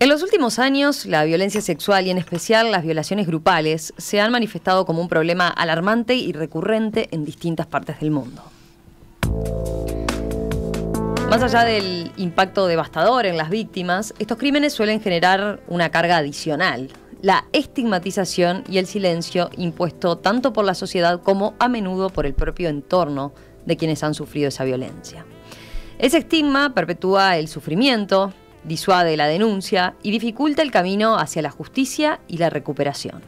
En los últimos años, la violencia sexual y en especial las violaciones grupales se han manifestado como un problema alarmante y recurrente en distintas partes del mundo. Más allá del impacto devastador en las víctimas, estos crímenes suelen generar una carga adicional, la estigmatización y el silencio impuesto tanto por la sociedad como a menudo por el propio entorno de quienes han sufrido esa violencia. Ese estigma perpetúa el sufrimiento, disuade la denuncia y dificulta el camino hacia la justicia y la recuperación.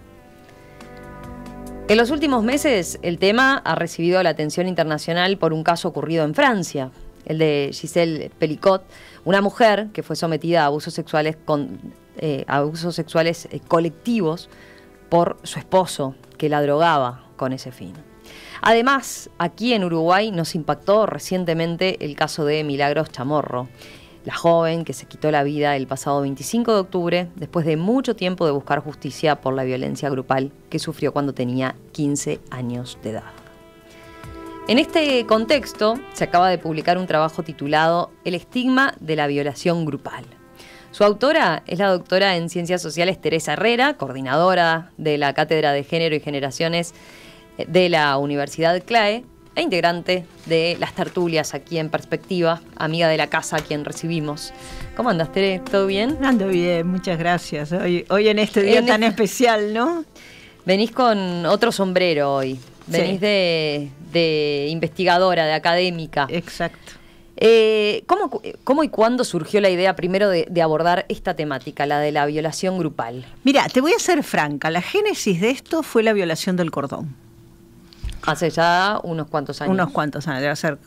En los últimos meses, el tema ha recibido la atención internacional por un caso ocurrido en Francia, el de Giselle Pelicot, una mujer que fue sometida a abusos sexuales, con, eh, abusos sexuales eh, colectivos por su esposo, que la drogaba con ese fin. Además, aquí en Uruguay nos impactó recientemente el caso de Milagros Chamorro, la joven que se quitó la vida el pasado 25 de octubre después de mucho tiempo de buscar justicia por la violencia grupal que sufrió cuando tenía 15 años de edad. En este contexto se acaba de publicar un trabajo titulado El estigma de la violación grupal. Su autora es la doctora en Ciencias Sociales Teresa Herrera, coordinadora de la Cátedra de Género y Generaciones de la Universidad CLAE, e integrante de las tertulias aquí en Perspectiva, amiga de la casa a quien recibimos. ¿Cómo andaste, Tere? ¿Todo bien? Ando bien, muchas gracias. Hoy, en este día tan este- especial, ¿no? Venís con otro sombrero hoy. Venís de, investigadora, de académica. Exacto. Eh, ¿cómo, y cuándo surgió la idea primero de, de, abordar esta temática, la de la violación grupal? Mira, te voy a ser franca, la génesis de esto fue la violación del cordón. Hace ya unos cuantos años. Unos cuantos años, debe ser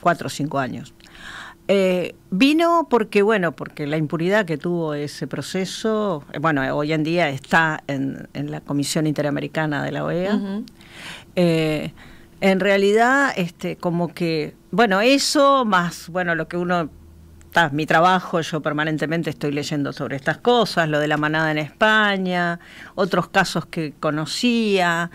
cuatro o cinco años. Eh, vino porque, bueno, porque la impunidad que tuvo ese proceso, eh, bueno, eh, hoy en día está en, la Comisión Interamericana de la OEA. en realidad, este, como que, bueno, eso más, bueno, lo que uno mi trabajo, yo permanentemente estoy leyendo sobre estas cosas, lo de la manada en España, otros casos que conocía.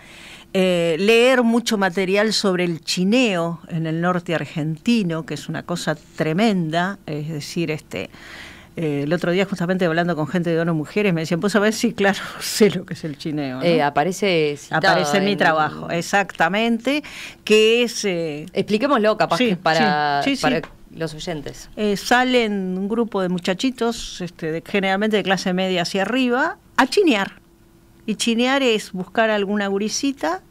Eh, leer mucho material sobre el chineo en el norte argentino, que es una cosa tremenda, es decir, este... Eh, el otro día, justamente hablando con gente de ONU Mujeres, me decían, a ver si claro, sé lo que es el chineo. Eh, aparece Aparece en, mi trabajo, exactamente, que es... Expliquémoslo, capaz que para, los oyentes. salen un grupo de muchachitos, este, generalmente de clase media hacia arriba, a chinear. Y chinear es buscar alguna gurisita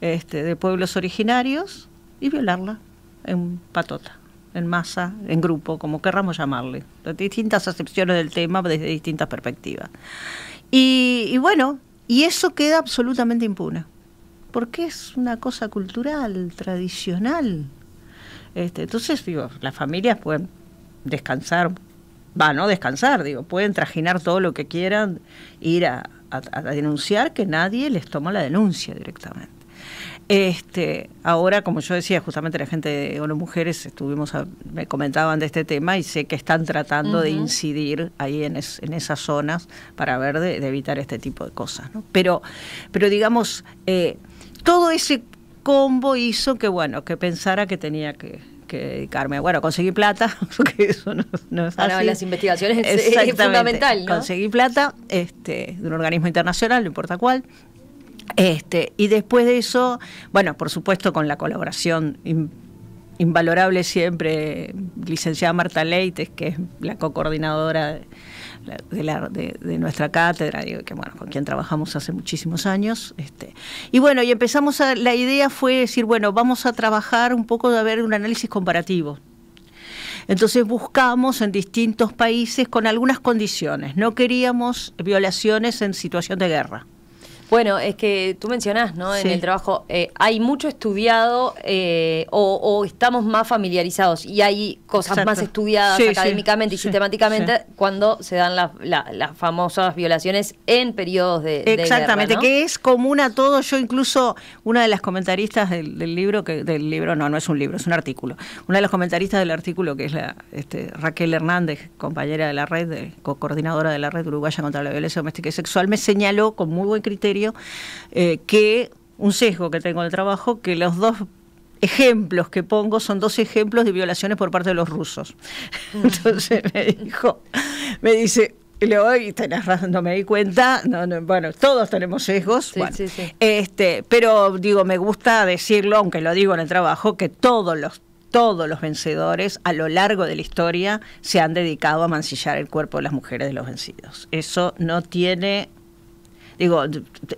este, de pueblos originarios y violarla en patota, en masa, en grupo, como querramos llamarle. distintas acepciones del tema desde distintas perspectivas. Y, bueno, y eso queda absolutamente impune, porque es una cosa cultural, tradicional. Este, entonces, digo, las familias pueden descansar, va, no descansar, digo, pueden trajinar todo lo que quieran, ir a, a, denunciar que nadie les toma la denuncia directamente. Este, ahora, como yo decía, justamente la gente o las Mujeres estuvimos me comentaban de este tema y sé que están tratando de incidir ahí en, en, esas zonas para ver de, evitar este tipo de cosas. ¿no? Pero, pero digamos, eh, todo ese combo hizo que bueno, que pensara que tenía que que dedicarme. Bueno, conseguí plata, porque eso no, es ah, así las investigaciones es fundamental. ¿no? Conseguí plata este, de un organismo internacional, no importa cuál. Este, y después de eso, bueno, por supuesto con la colaboración invalorable siempre, licenciada Marta Leites, que es la co-coordinadora de de, nuestra cátedra, que bueno, con quien trabajamos hace muchísimos años. Este, y bueno, y empezamos la idea fue decir, bueno, vamos a trabajar un poco de haber un análisis comparativo. Entonces buscamos en distintos países con algunas condiciones. No queríamos violaciones en situación de guerra. Bueno, es que tú mencionás, ¿no? En el trabajo eh, hay mucho estudiado eh, o, estamos más familiarizados y hay cosas más estudiadas académicamente y sistemáticamente cuando se dan las, famosas violaciones en periodos de, de Exactamente, que es común a todos. Yo incluso una de las comentaristas del, libro, que del libro no, no es un libro, es un artículo. Una de las comentaristas del artículo, que es la este, Raquel Hernández, compañera de la red, coordinadora de la red uruguaya contra la violencia doméstica y sexual, me señaló con muy buen criterio eh, que un sesgo que tengo en el trabajo, que los dos ejemplos que pongo son dos ejemplos de violaciones por parte de los rusos. Mm. Entonces me dijo, me dice, y tenés no me di cuenta, no, bueno, todos tenemos sesgos, Este, pero digo, me gusta decirlo, aunque lo digo en el trabajo, que todos los todos los vencedores a lo largo de la historia se han dedicado a mancillar el cuerpo de las mujeres de los vencidos. Eso no tiene Digo,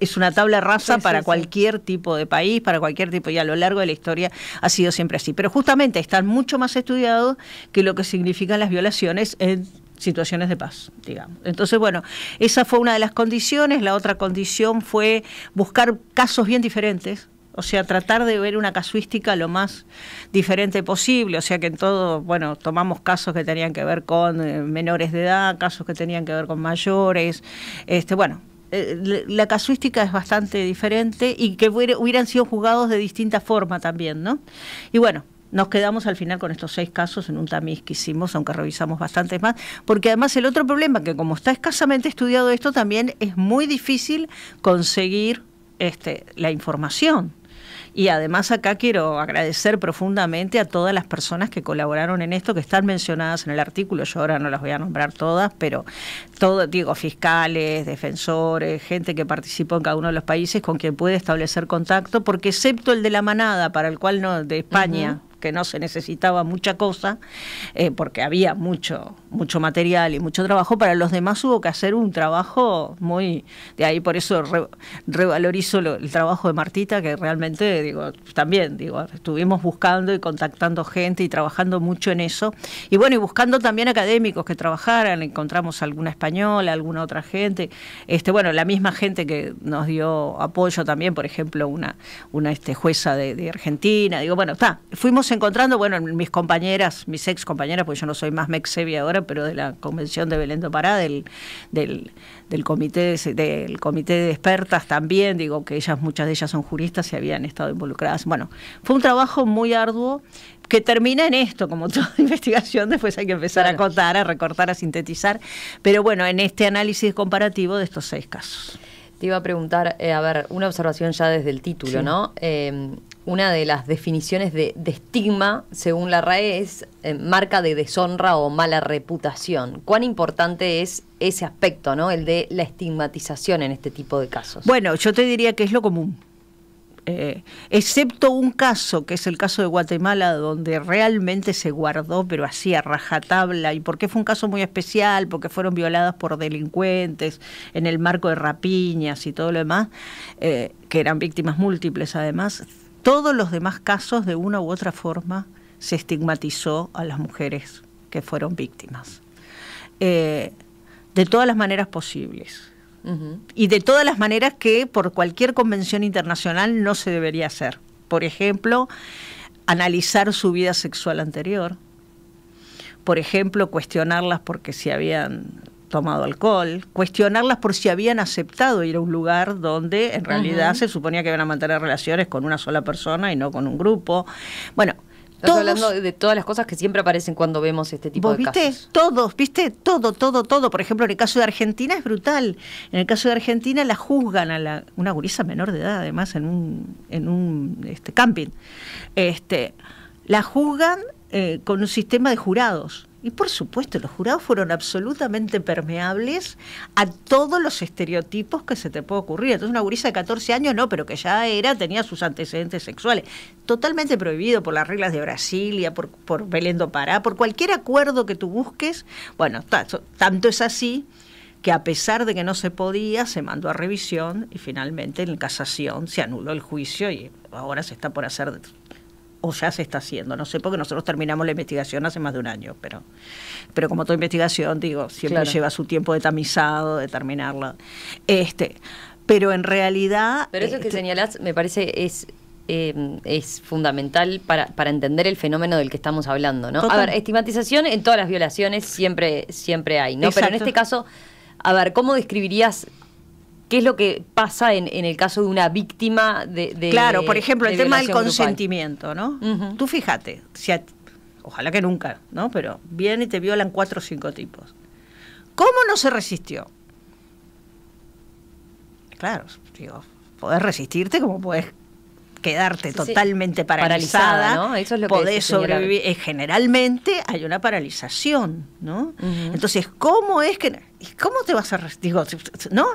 es una tabla rasa para cualquier tipo de país, para cualquier tipo, y a lo largo de la historia ha sido siempre así. Pero justamente están mucho más estudiados que lo que significan las violaciones en situaciones de paz, digamos. Entonces, bueno, esa fue una de las condiciones. La otra condición fue buscar casos bien diferentes, o sea, tratar de ver una casuística lo más diferente posible. O sea, que en todo, bueno, tomamos casos que tenían que ver con eh, menores de edad, casos que tenían que ver con mayores. Este, bueno, eh, la casuística es bastante diferente y que hubieran sido juzgados de distinta forma también, ¿no? Y bueno, nos quedamos al final con estos seis casos en un tamiz que hicimos, aunque revisamos bastantes más, porque además el otro problema, que como está escasamente estudiado esto, también es muy difícil conseguir este, la información. Y además acá quiero agradecer profundamente a todas las personas que colaboraron en esto, que están mencionadas en el artículo. Yo ahora no las voy a nombrar todas, pero todo, digo, fiscales, defensores, gente que participó en cada uno de los países con quien puede establecer contacto, porque excepto el de la manada, para el cual no, de España que no se necesitaba mucha cosa, eh, porque había mucho, mucho material y mucho trabajo, para los demás hubo que hacer un trabajo muy, de ahí por eso revalorizo el trabajo de Martita, que realmente, digo, también, digo, estuvimos buscando y contactando gente y trabajando mucho en eso, y bueno, y buscando también académicos que trabajaran, encontramos alguna española, alguna otra gente, este, bueno, la misma gente que nos dio apoyo también, por ejemplo, una, una este, jueza de, de Argentina, digo, bueno, está, fuimos encontrando, bueno, mis compañeras, mis ex compañeras, porque yo no soy más mexevia ahora, pero de la convención de Belén do Pará, del, del, comité de, del comité de expertas también, digo que ellas, muchas de ellas son juristas y habían estado involucradas. Bueno, fue un trabajo muy arduo que termina en esto, como toda investigación, después hay que empezar a contar, a recortar, a sintetizar, pero bueno, en este análisis comparativo de estos seis casos. Te iba a preguntar, eh, a ver, una observación ya desde el título, ¿no? Eh, una de las definiciones de, estigma, según la RAE, es eh, marca de deshonra o mala reputación. ¿Cuán importante es ese aspecto, ¿no? el de la estigmatización en este tipo de casos? Bueno, yo te diría que es lo común. Eh, excepto un caso, que es el caso de Guatemala, donde realmente se guardó, pero así a rajatabla, y porque fue un caso muy especial, porque fueron violadas por delincuentes en el marco de rapiñas y todo lo demás, eh, que eran víctimas múltiples además, todos los demás casos, de una u otra forma, se estigmatizó a las mujeres que fueron víctimas. Eh, de todas las maneras posibles. Y de todas las maneras que por cualquier convención internacional no se debería hacer. Por ejemplo, analizar su vida sexual anterior. Por ejemplo, cuestionarlas porque si habían tomado alcohol, cuestionarlas por si habían aceptado ir a un lugar donde en realidad se suponía que iban a mantener relaciones con una sola persona y no con un grupo. Bueno, hablando de todas las cosas que siempre aparecen cuando vemos este tipo ¿Vos de viste? Todos, viste, todo, todo, todo. Por ejemplo, en el caso de Argentina es brutal. En el caso de Argentina la juzgan a una gurisa menor de edad, además, en un, en un este, camping. Este, la juzgan eh, con un sistema de jurados. Y por supuesto, los jurados fueron absolutamente permeables a todos los estereotipos que se te puede ocurrir. Entonces, una gurisa de 14 años, no, pero que ya era, tenía sus antecedentes sexuales. Totalmente prohibido por las reglas de Brasilia, por, por Belén do Pará, por cualquier acuerdo que tú busques. Bueno, tanto es así que a pesar de que no se podía, se mandó a revisión y finalmente en casación se anuló el juicio y ahora se está por hacer o ya se está haciendo, no sé, porque nosotros terminamos la investigación hace más de un año, pero, pero como toda investigación, digo, siempre lleva su tiempo de tamizado, de terminarla. Este, pero en realidad... Pero eso que este señalás me parece es em, es fundamental para, entender el fenómeno del que estamos hablando, ¿no? A ver, estigmatización en todas las violaciones siempre, siempre hay, ¿no? Pero en este caso, a ver, ¿cómo describirías ¿Qué es lo que pasa en, el caso de una víctima de... de claro, por ejemplo, el tema del consentimiento, ¿no? Tú fíjate, ojalá que nunca, ¿no? Pero viene y te violan cuatro o cinco tipos. ¿Cómo no se resistió? Claro, digo, podés resistirte como puedes quedarte totalmente paralizada, Eso es lo podés sobrevivir. Eh, generalmente hay una paralización, ¿no? Entonces, ¿cómo es que ¿Cómo te vas a... Digo, ¿no?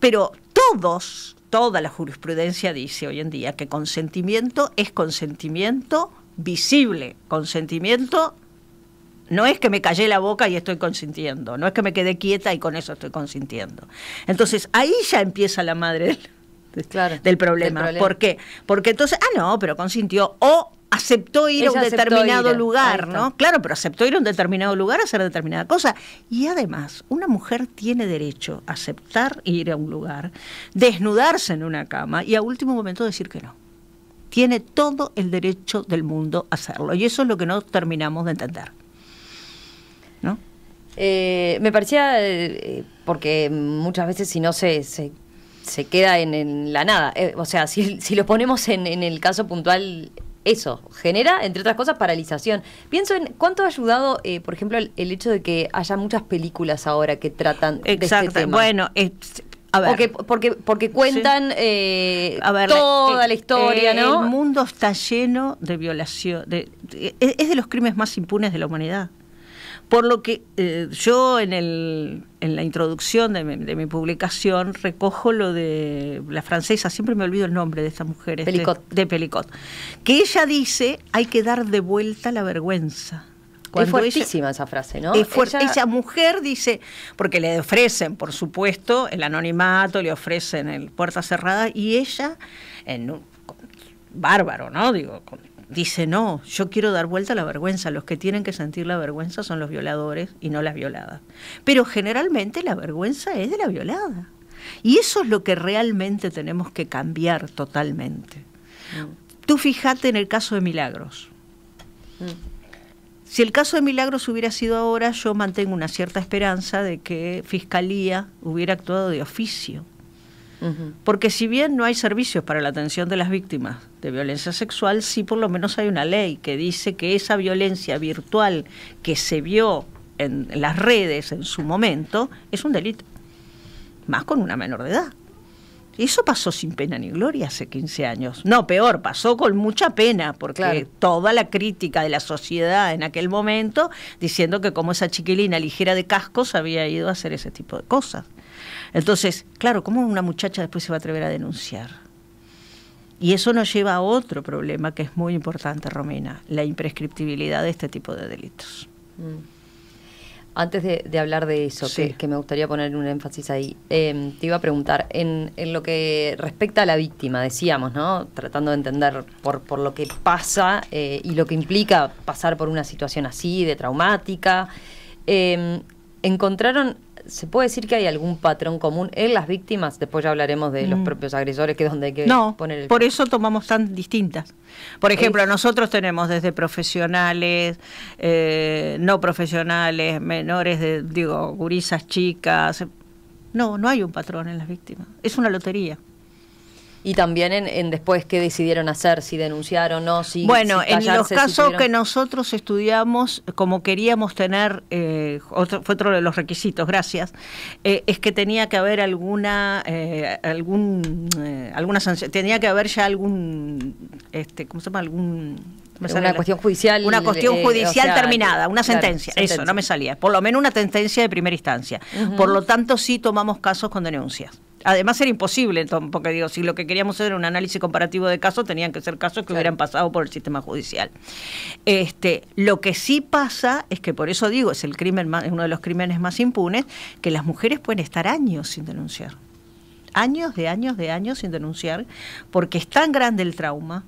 Pero todos, toda la jurisprudencia dice hoy en día que consentimiento es consentimiento visible, consentimiento no es que me callé la boca y estoy consintiendo, no es que me quedé quieta y con eso estoy consintiendo. Entonces ahí ya empieza la madre del, problema. ¿Por qué? Porque entonces, ah, no, pero consintió. O aceptó ir a un determinado lugar, ¿no? Claro, pero aceptó ir a un determinado lugar a hacer determinada cosa. Y además, una mujer tiene derecho a aceptar ir a un lugar, desnudarse en una cama y a último momento decir que no. Tiene todo el derecho del mundo a hacerlo. Y eso es lo que no terminamos de entender. ¿No? Eh, me parecía, eh, porque muchas veces si no se, se queda en, la nada. Eh, o sea, si, lo ponemos en, en el caso puntual eso genera, entre otras cosas, paralización. Pienso en cuánto ha ayudado, eh, por ejemplo, el, hecho de que haya muchas películas ahora que tratan de este tema. Bueno, a ver. Porque, porque, cuentan eh, toda eh, la historia, ¿no? El mundo está lleno de violación. es de los crímenes más impunes de la humanidad. Por lo que eh, yo en, el, en la introducción de mi, publicación recojo lo de la francesa, siempre me olvido el nombre de esta mujer, este, de Pelicot, que ella dice hay que dar de vuelta la vergüenza. es fuertísima esa frase, ¿no? Es Esa mujer dice, porque le ofrecen, por supuesto, el anonimato, le ofrecen el puerta cerrada, y ella, en bárbaro, ¿no? Digo, con dice, no, yo quiero dar vuelta a la vergüenza. Los que tienen que sentir la vergüenza son los violadores y no las violadas. Pero generalmente la vergüenza es de la violada. Y eso es lo que realmente tenemos que cambiar totalmente. Mm. Tú fíjate en el caso de Milagros. Mm. Si el caso de Milagros hubiera sido ahora, yo mantengo una cierta esperanza de que Fiscalía hubiera actuado de oficio porque si bien no hay servicios para la atención de las víctimas de violencia sexual, sí por lo menos hay una ley que dice que esa violencia virtual que se vio en las redes en su momento es un delito, más con una menor de edad. Eso pasó sin pena ni gloria hace 15 años. No, peor, pasó con mucha pena, porque toda la crítica de la sociedad en aquel momento diciendo que como esa chiquilina ligera de cascos había ido a hacer ese tipo de cosas. Entonces, claro, ¿cómo una muchacha después se va a atrever a denunciar? Y eso nos lleva a otro problema que es muy importante, Romina, la imprescriptibilidad de este tipo de delitos. Mm. Antes de, hablar de eso, que, me gustaría poner un énfasis ahí, em, te iba a preguntar, en, lo que respecta a la víctima, decíamos, ¿no? Tratando de entender por, por lo que pasa eh, y lo que implica pasar por una situación así, de traumática, em, ¿encontraron ¿se puede decir que hay algún patrón común en las víctimas? Después ya hablaremos de los mm. propios agresores, que es donde hay que poner el... por eso tomamos tan distintas. Por ejemplo, nosotros tenemos desde profesionales, eh, no profesionales, menores, de, digo, gurisas chicas. No, no hay un patrón en las víctimas. Es una lotería y también en, después qué decidieron hacer, si denunciar o no, si... Bueno, en los casos que nosotros estudiamos, como queríamos tener, eh, fue otro de los requisitos, gracias, eh, es que tenía que haber alguna, eh, algún, alguna tenía que haber ya algún, este, ¿cómo se llama? Algún una cuestión judicial. Una cuestión judicial terminada, una sentencia. Eso, no me salía. Por lo menos una sentencia de primera instancia. Por lo tanto, sí tomamos casos con denuncias además era imposible, porque digo, si lo que queríamos era un análisis comparativo de casos, tenían que ser casos que hubieran pasado por el sistema judicial. Este, lo que sí pasa es que, por eso digo, es el crimen uno de los crímenes más impunes, que las mujeres pueden estar años sin denunciar. Años de años de años sin denunciar, porque es tan grande el trauma,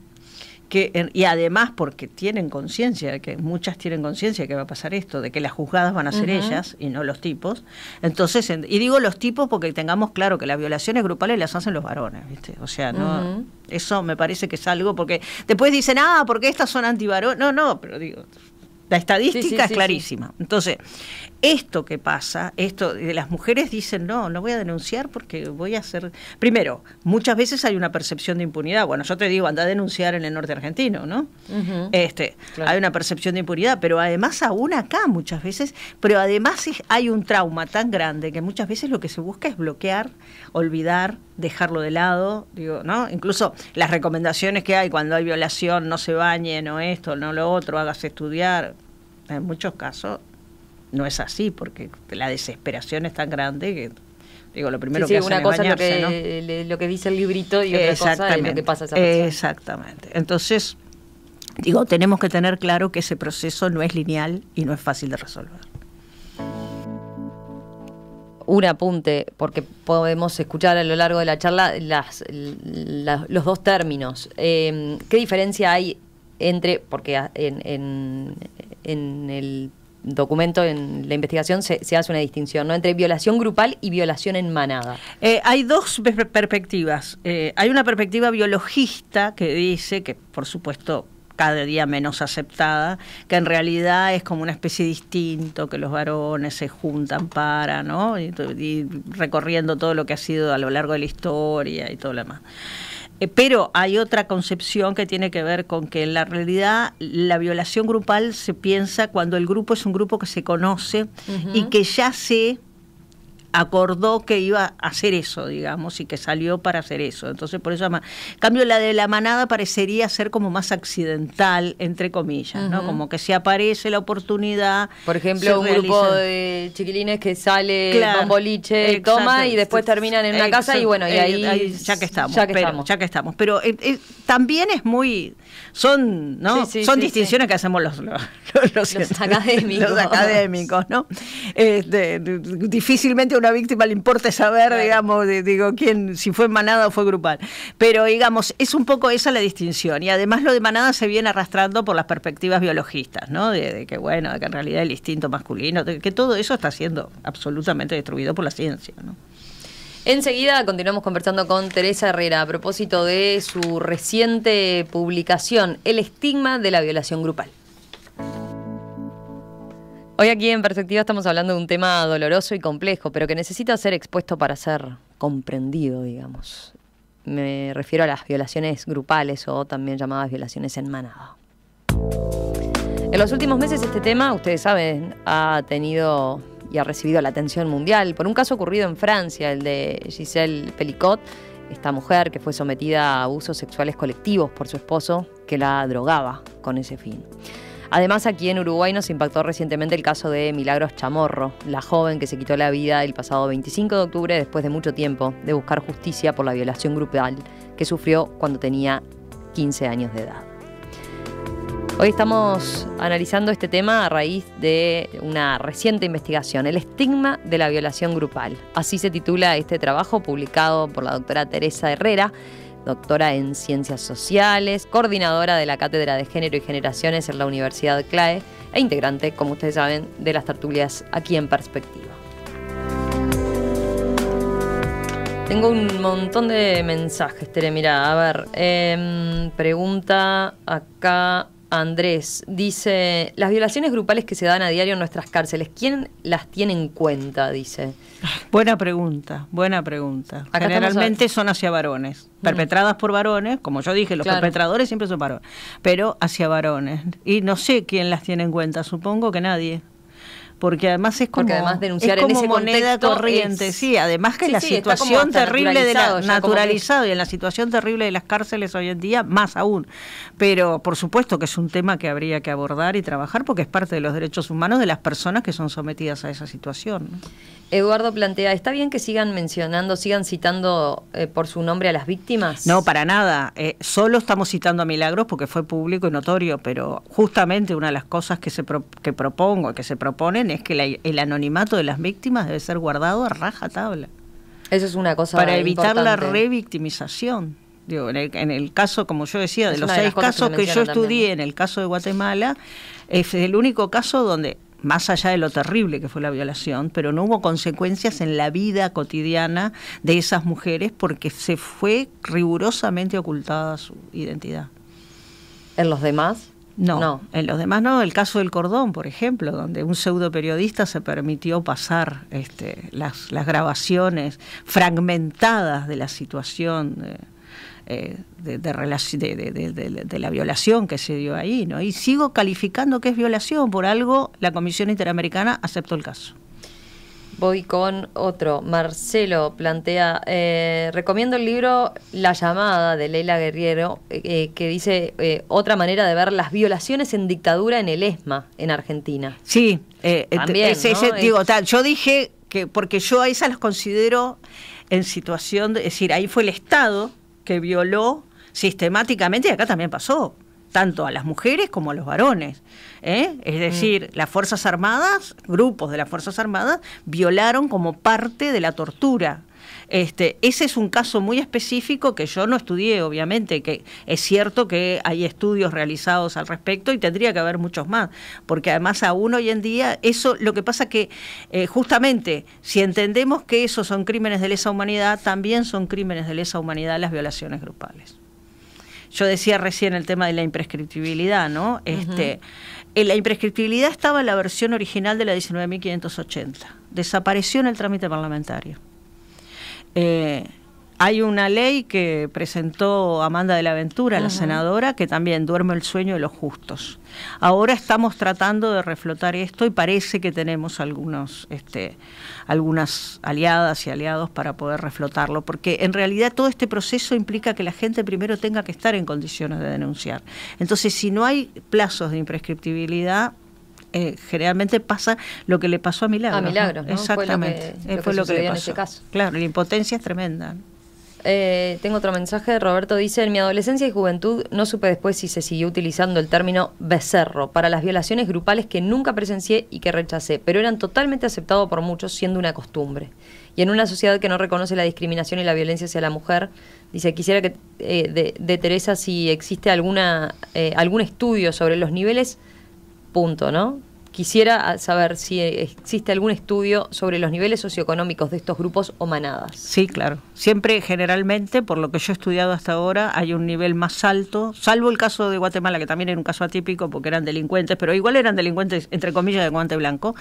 y además porque tienen conciencia, que muchas tienen conciencia que va a pasar esto, de que las juzgadas van a ser ellas y no los tipos. Entonces, y digo los tipos porque tengamos claro que las violaciones grupales las hacen los varones, ¿viste? O sea, no, eso me parece que es algo porque después dicen, ah, porque estas son antivarones. No, no, pero digo, la estadística es clarísima. Entonces, esto que pasa, esto de las mujeres dicen, no, no voy a denunciar porque voy a hacer... Primero, muchas veces hay una percepción de impunidad. Bueno, yo te digo, anda a denunciar en el norte argentino, ¿no? este, Hay una percepción de impunidad, pero además aún acá muchas veces, pero además hay un trauma tan grande que muchas veces lo que se busca es bloquear, olvidar, dejarlo de lado, digo, ¿no? Incluso las recomendaciones que hay cuando hay violación, no se bañen o esto, no lo otro, hagas estudiar. En muchos casos no es así, porque la desesperación es tan grande que digo lo primero que una es lo que, dice el librito y otra cosa lo que pasa Exactamente. Entonces, digo, tenemos que tener claro que ese proceso no es lineal y no es fácil de resolver. Un apunte, porque podemos escuchar a lo largo de la charla los dos términos. Eh, ¿Qué diferencia hay entre, porque en el documento, en la investigación, se, hace una distinción ¿no? entre violación grupal y violación en manada. Eh, hay dos perspectivas. Eh, hay una perspectiva biologista que dice que, por supuesto, cada día menos aceptada, que en realidad es como una especie distinto, que los varones se juntan para, ¿no? recorriendo todo lo que ha sido a lo largo de la historia y todo lo demás. Eh, pero hay otra concepción que tiene que ver con que en la realidad la violación grupal se piensa cuando el grupo es un grupo que se conoce y que ya se acordó que iba a hacer eso, digamos, y que salió para hacer eso. Entonces, por eso, en cambio, la de la manada parecería ser como más accidental, entre comillas, ¿no? Como que si aparece la oportunidad. Por ejemplo, un grupo de chiquilines que sale con boliche, toma y después terminan en una casa y bueno, y eh, ahí, ya que estamos. Ya que, estamos. Pero eh, eh, también es muy son, ¿no? son distinciones que hacemos los, los, académicos. ¿no? Este, difícilmente a una víctima le importa saber, digamos, digo, quién, si fue manada o fue grupal. Pero, digamos, es un poco esa la distinción. Y además lo de manada se viene arrastrando por las perspectivas biologistas, ¿no? De, que, bueno, que en realidad el instinto masculino, de que todo eso está siendo absolutamente destruido por la ciencia, ¿no? Enseguida continuamos conversando con Teresa Herrera a propósito de su reciente publicación, El estigma de la violación grupal. Hoy aquí en Perspectiva estamos hablando de un tema doloroso y complejo, pero que necesita ser expuesto para ser comprendido, digamos. Me refiero a las violaciones grupales o también llamadas violaciones en manada. En los últimos meses este tema, ustedes saben, ha tenido y ha recibido la atención mundial por un caso ocurrido en Francia, el de Giselle Pelicot, esta mujer que fue sometida a abusos sexuales colectivos por su esposo que la drogaba con ese fin. Además, aquí en Uruguay nos impactó recientemente el caso de Milagros Chamorro, la joven que se quitó la vida el pasado 25 de octubre después de mucho tiempo de buscar justicia por la violación grupal que sufrió cuando tenía 15 años de edad. Hoy estamos analizando este tema a raíz de una reciente investigación, el estigma de la violación grupal. Así se titula este trabajo publicado por la doctora Teresa Herrera, doctora en Ciencias Sociales, coordinadora de la Cátedra de Género y Generaciones en la Universidad CLAE e integrante, como ustedes saben, de las tertulias aquí en Perspectiva. Tengo un montón de mensajes, Tere. Mira, a ver. Em, pregunta acá Andrés dice, las violaciones grupales que se dan a diario en nuestras cárceles, ¿quién las tiene en cuenta? Dice. Buena pregunta, buena pregunta. Generalmente son hacia varones, perpetradas por varones, como yo dije, los perpetradores siempre son varones, pero hacia varones. Y no sé quién las tiene en cuenta, supongo que nadie porque además es como, además denunciar ese moneda corriente. Sí, además que la situación terrible de la, naturalizado y en la situación terrible de las cárceles hoy en día, más aún. Pero por supuesto que es un tema que habría que abordar y trabajar porque es parte de los derechos humanos de las personas que son sometidas a esa situación. Eduardo plantea, ¿está bien que sigan mencionando, sigan citando eh, por su nombre a las víctimas? No, para nada. Eh, solo estamos citando a Milagros porque fue público y notorio, pero justamente una de las cosas que, se que propongo, que se proponen es que el anonimato de las víctimas debe ser guardado a raja tabla. Eso es una cosa Para evitar la revictimización. en, el, caso, como yo decía, de los seis casos que, yo estudié en el caso de Guatemala, es el único caso donde, más allá de lo terrible que fue la violación, pero no hubo consecuencias en la vida cotidiana de esas mujeres porque se fue rigurosamente ocultada su identidad. ¿En los demás? No, en los demás no. El caso del cordón, por ejemplo, donde un pseudo periodista se permitió pasar este, las, grabaciones fragmentadas de la situación eh, eh, de, de, de, la violación que se dio ahí, ¿no? Y sigo calificando que es violación por algo. La Comisión Interamericana aceptó el caso. Voy con otro. Marcelo plantea, eh, recomiendo el libro La llamada de Leila Guerriero, eh, que dice eh, otra manera de ver las violaciones en dictadura en el ESMA, en Argentina. Sí, tal, yo dije que, porque yo a esas los considero en situación, de, es decir, ahí fue el Estado que violó sistemáticamente y acá también pasó tanto a las mujeres como a los varones. ¿eh? Es mm. decir, las Fuerzas Armadas, grupos de las Fuerzas Armadas, violaron como parte de la tortura. Este, ese es un caso muy específico que yo no estudié, obviamente, que es cierto que hay estudios realizados al respecto y tendría que haber muchos más, porque además aún hoy en día eso, lo que pasa que eh, justamente si entendemos que esos son crímenes de lesa humanidad, también son crímenes de lesa humanidad las violaciones grupales. Yo decía recién el tema de la imprescriptibilidad, ¿no? Este, la imprescriptibilidad estaba en la versión original de la 19.580. Desapareció en el trámite parlamentario. Eh, hay una ley que presentó Amanda de la Ventura, la senadora, que también duerme el sueño de los justos. Ahora estamos tratando de reflotar esto y parece que tenemos algunos, este, algunas aliadas y aliados para poder reflotarlo, porque en realidad todo este proceso implica que la gente primero tenga que estar en condiciones de denunciar. Entonces, si no hay plazos de imprescriptibilidad, eh, generalmente pasa lo que le pasó a Milagro. A Milagro, Exactamente. Fue lo eh, lo que En caso. Claro, la impotencia es tremenda. Eh, tengo otro mensaje. Roberto dice: En mi adolescencia y juventud no supe después si se siguió utilizando el término becerro para las violaciones grupales que nunca presencié y que rechacé, pero eran totalmente aceptados por muchos, siendo una costumbre. Y en una sociedad que no reconoce la discriminación y la violencia hacia la mujer, dice: Quisiera que eh, de, Teresa si existe alguna eh, algún estudio sobre los niveles punto, ¿no? quisiera saber si existe algún estudio sobre los niveles socioeconómicos de estos grupos o manadas. Sí, claro. Siempre, generalmente, por lo que yo he estudiado hasta ahora, hay un nivel más alto, salvo el caso de Guatemala, que también era un caso atípico porque eran delincuentes, pero igual eran delincuentes, entre comillas, de guante blanco,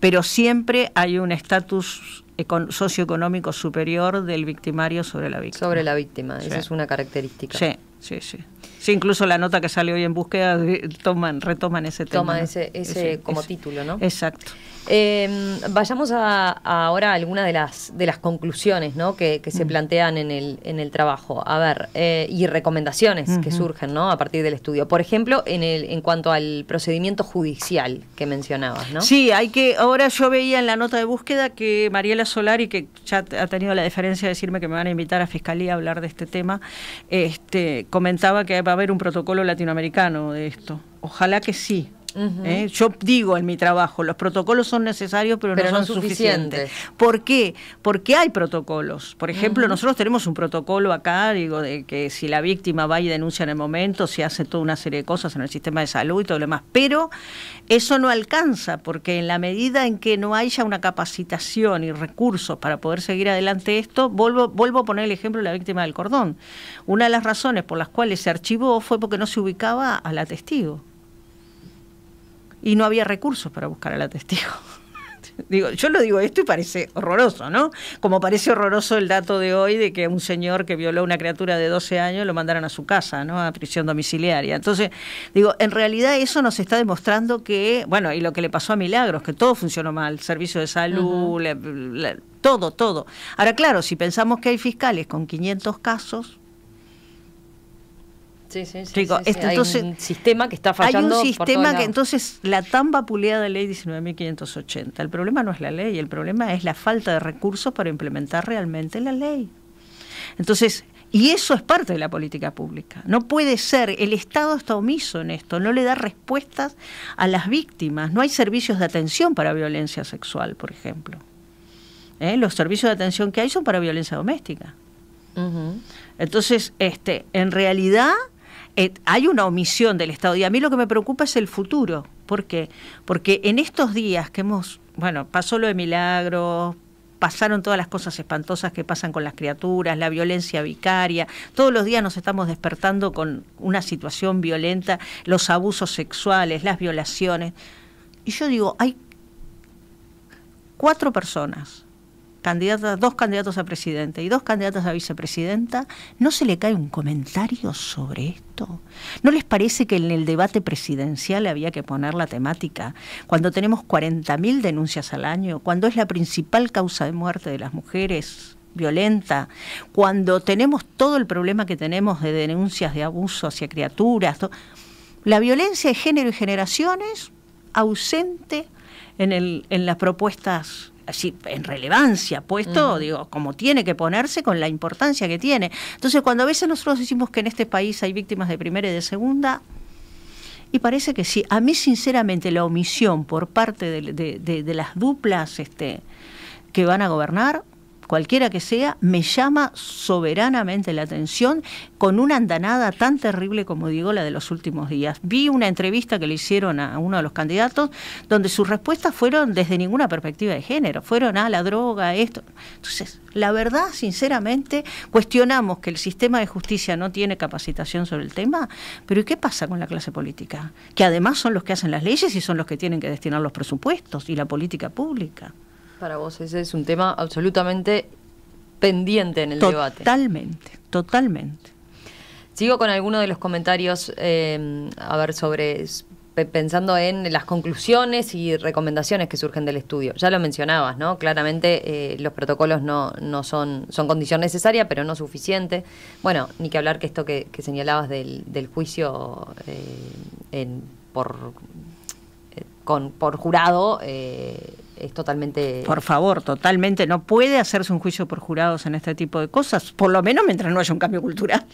pero siempre hay un estatus socioeconómico superior del victimario sobre la víctima. Sobre la víctima, esa es una característica. Sí sí, sí. Sí, incluso la nota que salió hoy en búsqueda toman, retoman ese tema. Toman ese, ese, como título, ¿no? Exacto. Em, vayamos a, ahora a algunas de las, de las conclusiones que, se plantean en el, en el trabajo. A ver, eh, y recomendaciones que surgen ¿no? a partir del estudio. Por ejemplo, en, el, en cuanto al procedimiento judicial que mencionabas. ¿no? Sí, hay que. Ahora yo veía en la nota de búsqueda que Mariela Solari, que ya ha tenido la deferencia de decirme que me van a invitar a Fiscalía a hablar de este tema, este, comentaba que va a haber un protocolo latinoamericano de esto. Ojalá que sí ¿eh? Yo digo en mi trabajo, los protocolos son necesarios, pero, no son suficientes. ¿Por qué? Porque hay protocolos. Por ejemplo, nosotros tenemos un protocolo acá, digo, de que si la víctima va y denuncia en el momento, se hace toda una serie de cosas en el sistema de salud y todo lo demás. Pero eso no alcanza, porque en la medida en que no haya una capacitación y recursos para poder seguir adelante esto, vuelvo, vuelvo a poner el ejemplo de la víctima del cordón. Una de las razones por las cuales se archivó fue porque no se ubicaba a la testigo y no había recursos para buscar a la testigo. Digo, yo lo digo esto y parece horroroso, ¿no? Como parece horroroso el dato de hoy de que un señor que violó a una criatura de 12 años lo mandaron a su casa, ¿no? A prisión domiciliaria. Entonces, digo, en realidad eso nos está demostrando que, bueno, y lo que le pasó a Milagros, que todo funcionó mal, servicio de salud, todo, todo. Ahora, claro, si pensamos que hay fiscales con 500 casos, Sí, hay un sistema que está fallando. Hay un sistema que, entonces, la tan vapuleada ley 19.580, el problema no es la ley, el problema es la falta de recursos para implementar realmente la ley. Entonces, y eso es parte de la política pública. No puede ser, el Estado está omiso en esto, no le da respuestas a las víctimas, no hay servicios de atención para violencia sexual, por ejemplo. ¿Eh? Los servicios de atención que hay son para violencia doméstica. Entonces, este, en realidad eh, hay una omisión del Estado y a mí lo que me preocupa es el futuro. ¿Por qué? Porque en estos días que hemos, bueno, pasó lo de Milagro, pasaron todas las cosas espantosas que pasan con las criaturas, la violencia vicaria, todos los días nos estamos despertando con una situación violenta, los abusos sexuales, las violaciones. Y yo digo, hay cuatro personas dos candidatos a presidente y dos candidatas a vicepresidenta, ¿no se le cae un comentario sobre esto? ¿No les parece que en el debate presidencial había que poner la temática? Cuando tenemos 40.000 denuncias al año, cuando es la principal causa de muerte de las mujeres violenta, cuando tenemos todo el problema que tenemos de denuncias de abuso hacia criaturas, la violencia de género y generaciones ausente en, en las propuestas así en relevancia puesto, digo, como tiene que ponerse con la importancia que tiene. Entonces, cuando a veces nosotros decimos que en este país hay víctimas de primera y de segunda, y parece que sí. A mí, sinceramente, la omisión por parte de, las duplas este, que van a gobernar cualquiera que sea, me llama soberanamente la atención con una andanada tan terrible como digo la de los últimos días. Vi una entrevista que le hicieron a uno de los candidatos donde sus respuestas fueron desde ninguna perspectiva de género, fueron a la droga, esto. Entonces, la verdad, sinceramente, cuestionamos que el sistema de justicia no tiene capacitación sobre el tema, pero ¿y qué pasa con la clase política? Que además son los que hacen las leyes y son los que tienen que destinar los presupuestos y la política pública para vos ese es un tema absolutamente pendiente en el debate. Totalmente, totalmente. Sigo con algunos de los comentarios, em, a ver, sobre pensando en las conclusiones y recomendaciones que surgen del estudio. Ya lo mencionabas, ¿no? Claramente eh, los protocolos no, son, son condición necesaria, pero no suficiente. Bueno, ni que hablar que esto que, señalabas del, juicio eh, en, por, eh, por jurado es totalmente... Por favor, totalmente. No puede hacerse un juicio por jurados en este tipo de cosas, por lo menos mientras no haya un cambio cultural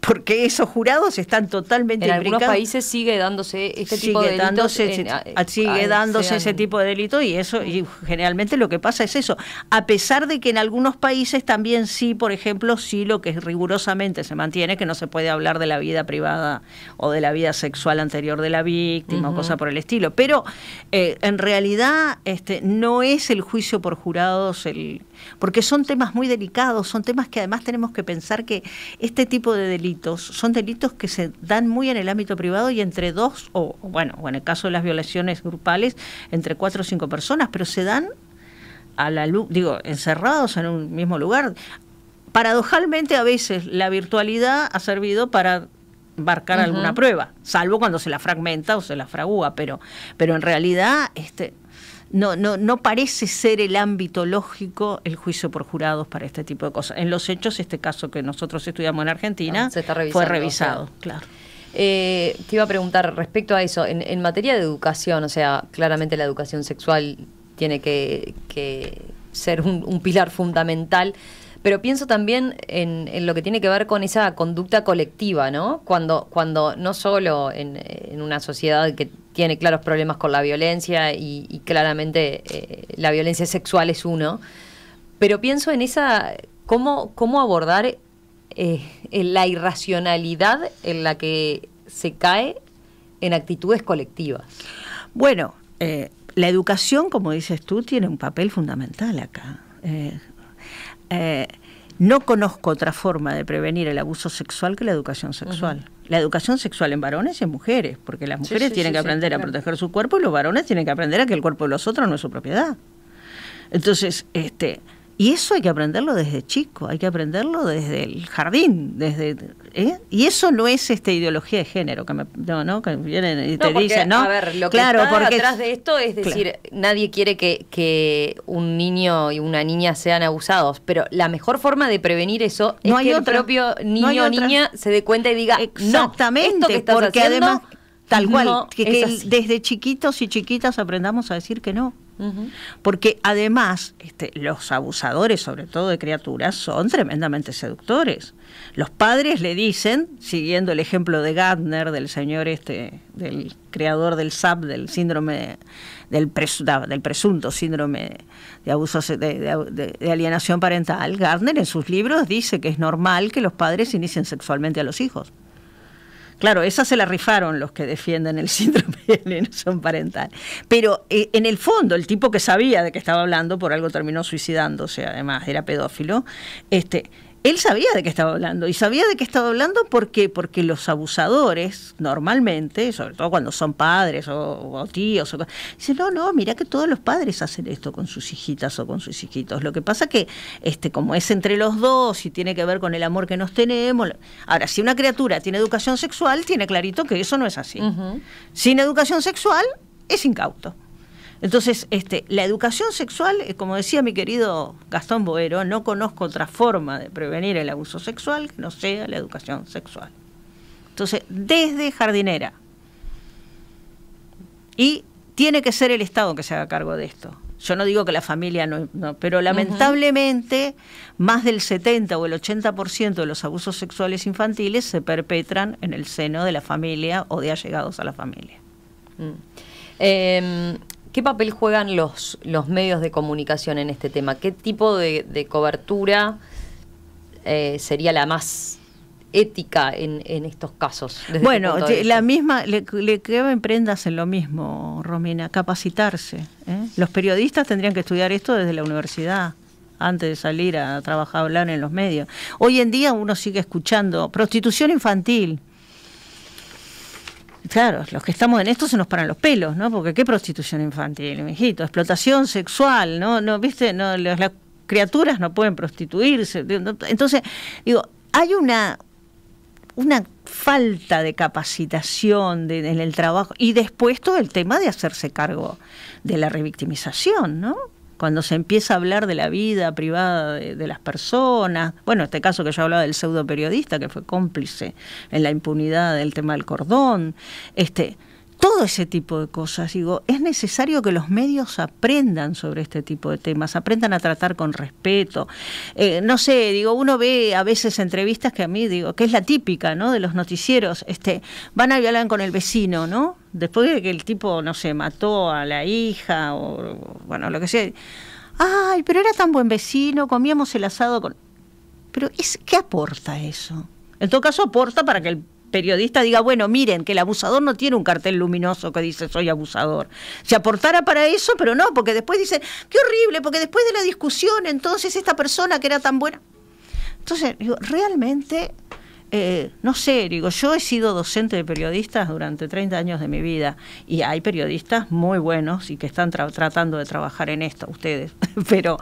porque esos jurados están totalmente en algunos países sigue dándose este tipo de delitos eh, ah, sigue ah, dándose ese tipo de delito y eso y generalmente lo que pasa es eso a pesar de que en algunos países también sí por ejemplo sí lo que rigurosamente se mantiene que no se puede hablar de la vida privada o de la vida sexual anterior de la víctima o cosa por el estilo pero eh, en realidad este no es el juicio por jurados el porque son temas muy delicados, son temas que además tenemos que pensar que este tipo de delitos son delitos que se dan muy en el ámbito privado y entre dos, o bueno, en el caso de las violaciones grupales, entre cuatro o cinco personas, pero se dan a la luz, digo, encerrados en un mismo lugar. Paradojalmente a veces la virtualidad ha servido para embarcar alguna prueba, salvo cuando se la fragmenta o se la fragúa, pero, pero en realidad este, no, no, no parece ser el ámbito lógico el juicio por jurados para este tipo de cosas. En los hechos, este caso que nosotros estudiamos en Argentina ah, fue revisado, claro. Eh, te iba a preguntar respecto a eso, en, materia de educación, o sea, claramente la educación sexual tiene que, ser un, un pilar fundamental. Pero pienso también en, lo que tiene que ver con esa conducta colectiva, ¿no? Cuando, cuando no solo en, una sociedad que tiene claros problemas con la violencia y, claramente eh, la violencia sexual es uno, pero pienso en esa, cómo, cómo abordar eh, la irracionalidad en la que se cae en actitudes colectivas. Bueno, eh, la educación, como dices tú, tiene un papel fundamental acá. Eh, no conozco otra forma de prevenir el abuso sexual que la educación sexual. La educación sexual en varones y en mujeres, porque las mujeres tienen que aprender a proteger su cuerpo y los varones tienen que aprender a que el cuerpo de los otros no es su propiedad. Entonces, este, y eso hay que aprenderlo desde chico, hay que aprenderlo desde el jardín, desde ¿eh? y eso no es esta ideología de género que me, vienen y te dicen, ¿no? A ver, lo que está detrás de esto es decir, nadie quiere que, un niño y una niña sean abusados, pero la mejor forma de prevenir eso es que el propio niño o niña se dé cuenta y diga, exactamente, esto que estás porque además tal cual, que desde chiquitos y chiquitas aprendamos a decir que no. Porque además este, los abusadores, sobre todo de criaturas, son tremendamente seductores. Los padres le dicen, siguiendo el ejemplo de Gardner, del señor este, del creador del SAP, del síndrome del, presunto, del presunto síndrome de abuso de, alienación parental, Gardner en sus libros dice que es normal que los padres inicien sexualmente a los hijos. Claro, esa se la rifaron los que defienden el síndrome de alienación parental. Pero eh, en el fondo, el tipo que sabía de que estaba hablando, por algo terminó suicidándose, además era pedófilo, este, él sabía de qué estaba hablando y sabía de qué estaba hablando porque porque los abusadores normalmente, sobre todo cuando son padres o, tíos, o, dicen no no mira que todos los padres hacen esto con sus hijitas o con sus hijitos. Lo que pasa que este como es entre los dos y tiene que ver con el amor que nos tenemos. Ahora si una criatura tiene educación sexual tiene clarito que eso no es así. Sin educación sexual es incauto. Entonces, este, la educación sexual, eh, como decía mi querido Gastón Boero, no conozco otra forma de prevenir el abuso sexual que no sea la educación sexual. Entonces, desde jardinera. Y tiene que ser el Estado que se haga cargo de esto. Yo no digo que la familia no, pero lamentablemente más del 70 o el 80% de los abusos sexuales infantiles se perpetran en el seno de la familia o de allegados a la familia. Mm. Em, ¿Qué papel juegan los, los medios de comunicación en este tema? ¿Qué tipo de, cobertura eh, sería la más ética en, estos casos? Bueno, la misma, le, le creo en prendas en lo mismo, Romina, capacitarse. ¿eh? Los periodistas tendrían que estudiar esto desde la universidad antes de salir a trabajar, a hablar en los medios. Hoy en día uno sigue escuchando prostitución infantil, Claro, los que estamos en esto se nos paran los pelos, ¿no? Porque qué prostitución infantil, mijito, explotación sexual, ¿no? No, viste, no, las, criaturas no pueden prostituirse. Entonces, digo, hay una, una falta de capacitación en el trabajo y después todo el tema de hacerse cargo de la revictimización, ¿no? cuando se empieza a hablar de la vida privada de, las personas, bueno, este caso que yo hablaba del pseudo periodista que fue cómplice en la impunidad del tema del cordón, este, todo ese tipo de cosas. Digo, es necesario que los medios aprendan sobre este tipo de temas, aprendan a tratar con respeto. Eh, no sé, digo, uno ve a veces entrevistas que a mí, digo, que es la típica, ¿no? De los noticieros, este, van a hablar con el vecino, ¿no? Después de que el tipo, no sé, mató a la hija o, bueno, lo que sea. Ay, pero era tan buen vecino, comíamos el asado con... Pero es, ¿qué aporta eso? En todo caso, aporta para que el periodista diga, bueno, miren, que el abusador no tiene un cartel luminoso que dice soy abusador. Se aportara para eso, pero no, porque después dicen, qué horrible, porque después de la discusión, entonces esta persona que era tan buena. Entonces, digo, realmente, eh, no sé, digo, yo he sido docente de periodistas durante 30 años de mi vida y hay periodistas muy buenos y que están tratando de trabajar en esto, ustedes, pero,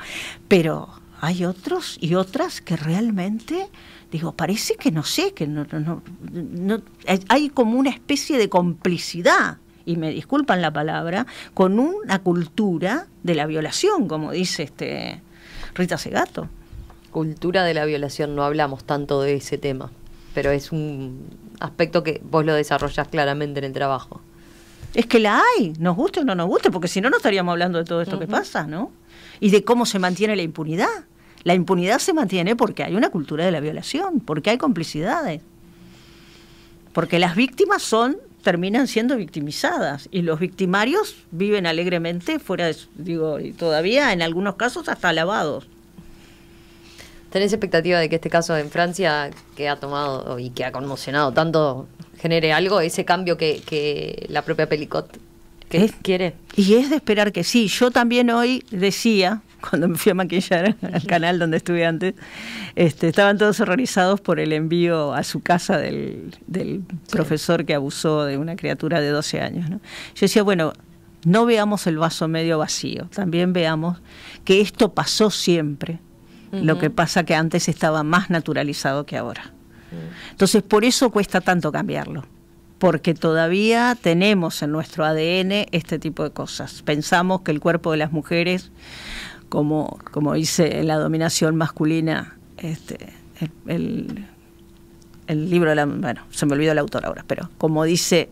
pero hay otros y otras que realmente digo, parece que no sé, que no, hay como una especie de complicidad, y me disculpan la palabra, con una cultura de la violación, como dice este Rita Segato. Cultura de la violación, no hablamos tanto de ese tema, pero es un aspecto que vos lo desarrollás claramente en el trabajo. Es que la hay, nos guste o no nos guste, porque si no, no estaríamos hablando de todo esto que pasa, ¿no? Y de cómo se mantiene la impunidad la impunidad se mantiene porque hay una cultura de la violación, porque hay complicidades, porque las víctimas son terminan siendo victimizadas y los victimarios viven alegremente fuera de, digo, y todavía en algunos casos hasta alabados. ¿Tenés expectativa de que este caso en Francia, que ha tomado y que ha conmocionado tanto, genere algo, ese cambio que, la propia Pelicot quiere? Y es de esperar que sí. Yo también hoy decía, cuando me fui a maquillar al canal donde estuve antes, este, estaban todos horrorizados por el envío a su casa del, profesor que abusó de una criatura de 12 años. Yo decía, bueno, no veamos el vaso medio vacío, también veamos que esto pasó siempre, lo que pasa que antes estaba más naturalizado que ahora. Entonces, por eso cuesta tanto cambiarlo porque todavía tenemos en nuestro ADN este tipo de cosas. Pensamos que el cuerpo de las mujeres como, como hice en la dominación masculina, este, el, libro, de la, bueno, se me olvidó el autor ahora, pero como dice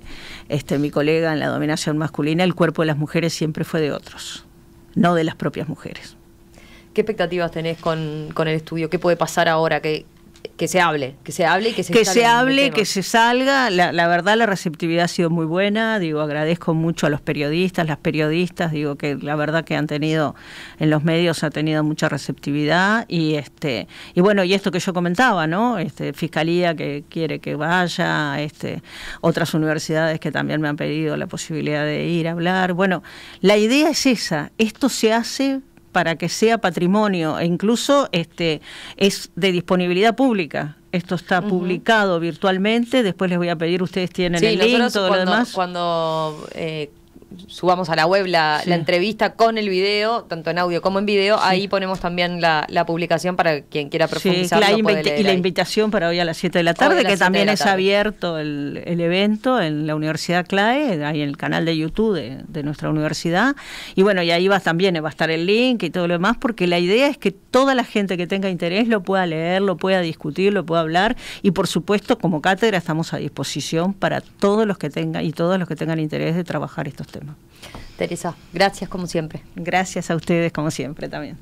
este, mi colega en la dominación masculina, el cuerpo de las mujeres siempre fue de otros, no de las propias mujeres. ¿Qué expectativas tenés con, con el estudio? ¿Qué puede pasar ahora? ¿Qué, que se hable, que se hable y que se Que se hable, que se salga. La, verdad, la receptividad ha sido muy buena. Digo, agradezco mucho a los periodistas, las periodistas. Digo que la verdad que han tenido, en los medios ha tenido mucha receptividad. Y este y bueno, y esto que yo comentaba, ¿no? Este, Fiscalía que quiere que vaya, este otras universidades que también me han pedido la posibilidad de ir a hablar. Bueno, la idea es esa. Esto se hace para que sea patrimonio e incluso este es de disponibilidad pública. Esto está publicado virtualmente, después les voy a pedir, ustedes tienen el link, todo lo demás. Cuando eh, subamos a la web la, entrevista con el video, tanto en audio como en video. Ahí ponemos también la, publicación para quien quiera profundizar. y la invitación para hoy a las 7 de la tarde, que también es abierto el, evento en la Universidad CLAE, ahí en el canal de YouTube de, nuestra universidad. Y bueno, y ahí va, también va a estar el link y todo lo demás, porque la idea es que toda la gente que tenga interés lo pueda leer, lo pueda discutir, lo pueda hablar. Y por supuesto, como cátedra, estamos a disposición para todos los que tengan y todos los que tengan interés de trabajar estos temas. Teresa, gracias como siempre. Gracias a ustedes como siempre también.